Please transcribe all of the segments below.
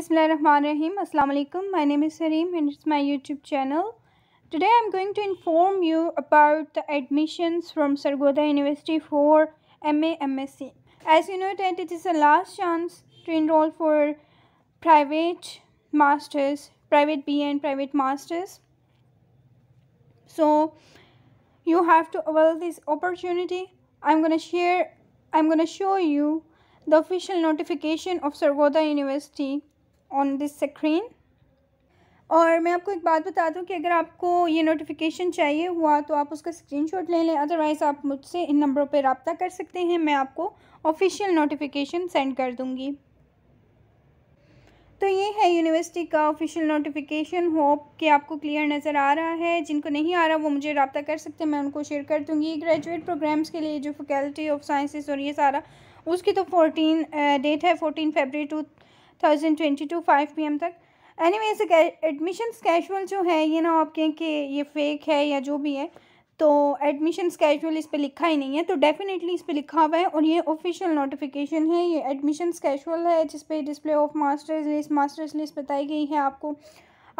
Bismillahirrahmanirrahim. Assalamu alaikum. My name is Sareem and it's my YouTube channel. Today I'm going to inform you about the admissions from Sargodha University for MA MSc. As you know that it is the last chance to enroll for private masters, private BA and private masters. So you have to avail this opportunity. I'm going to share I'm going to show you the official notification of Sargodha University on this screen और मैं आपको एक बात बता दूं कि अगर आपको ये नोटिफिकेशन चाहिए हुआ तो आप उसका स्क्रीनशॉट ले लें अदरवाइज़ आप मुझसे इन नंबरों पर रबता कर सकते हैं मैं आपको ऑफिशियल नोटिफिकेशन सेंड कर दूँगी तो ये है यूनिवर्सिटी का ऑफिशियल नोटिफिकेशन होप कि आपको क्लियर नज़र आ रहा है जिनको नहीं आ रहा वो मुझे रबता कर सकते हैं मैं उनको शेयर कर दूँगी ग्रेजुएट प्रोग्राम्स के लिए जो फैकल्टी ऑफ साइंसेस और ये सारा उसकी तो फोर्टीन डेट uh, है fourteen February two thousand twenty two five P M तक एनी वेज एडमिशन कैजुअल जो है ये ना आप कहें कि ये फेक है या जो भी है तो एडमिशन कैजुअल इस पर लिखा ही नहीं है तो डेफिनेटली इस पर लिखा हुआ है और ये ऑफिशियल नोटिफिकेशन है ये एडमिशन कैजुअल है जिस पर display of masters list masters list बताई गई है आपको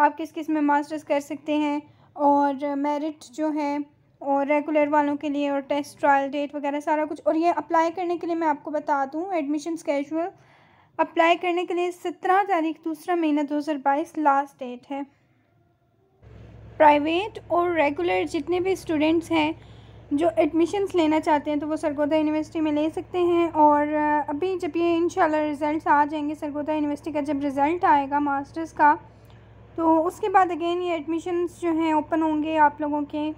आप किस किस में मास्टर्स कर सकते हैं और मेरिट जो है और रेगुलर वालों के लिए और टेस्ट ट्रायल डेट वगैरह सारा कुछ और ये अप्लाई करने के लिए मैं आपको बता दूँ एडमिशन कैजुअल अप्लाई करने के लिए सत्रह तारीख दूसरा महीना दो हज़ार बाईस लास्ट डेट है प्राइवेट और रेगुलर जितने भी स्टूडेंट्स हैं जो एडमिशन्स लेना चाहते हैं तो वो सरगोदा यूनिवर्सिटी में ले सकते हैं और अभी जब ये इन रिज़ल्ट आ जाएंगे सरगोदा यूनिवर्सिटी का जब रिज़ल्ट आएगा मास्टर्स का तो उसके बाद अगेन ये एडमिशन्स जो हैं ओपन होंगे आप लोगों के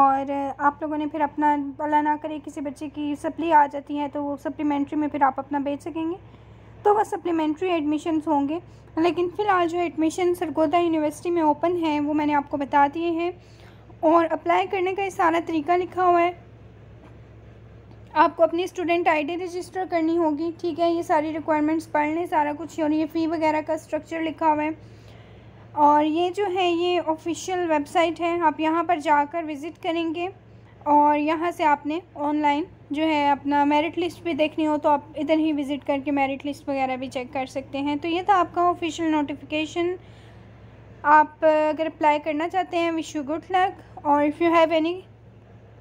और आप लोगों ने फिर अपना भला ना करें किसी बच्चे की सप्ली आ जाती है तो वो सप्लीमेंट्री में फिर आप अपना बेच सकेंगे तो वह सप्लीमेंट्री एडमिशन्स होंगे लेकिन फ़िलहाल जो एडमिशन सरगोदा यूनिवर्सिटी में ओपन है वो मैंने आपको बता दिए हैं और अप्लाई करने का ये सारा तरीका लिखा हुआ है आपको अपनी स्टूडेंट आईडी रजिस्टर करनी होगी ठीक है ये सारी रिक्वायरमेंट्स पढ़ लें सारा कुछ और ये फ़ी वगैरह का स्ट्रक्चर लिखा हुआ है और ये जो है ये ऑफिशियल वेबसाइट है आप यहाँ पर जाकर विज़िट करेंगे और यहाँ से आपने ऑनलाइन जो है अपना मेरिट लिस्ट भी देखनी हो तो आप इधर ही विज़िट करके मेरिट लिस्ट वगैरह भी चेक कर सकते हैं तो ये था आपका ऑफिशियल नोटिफिकेशन आप अगर अप्लाई करना चाहते हैं विश यू गुड लक और if you have any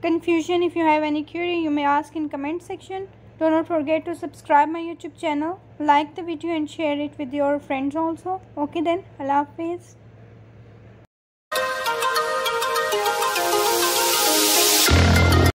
confusion if you have any query you may ask in comment section डोट not forget to subscribe my YouTube channel like the video and share it with your friends also okay then अला हाफिज़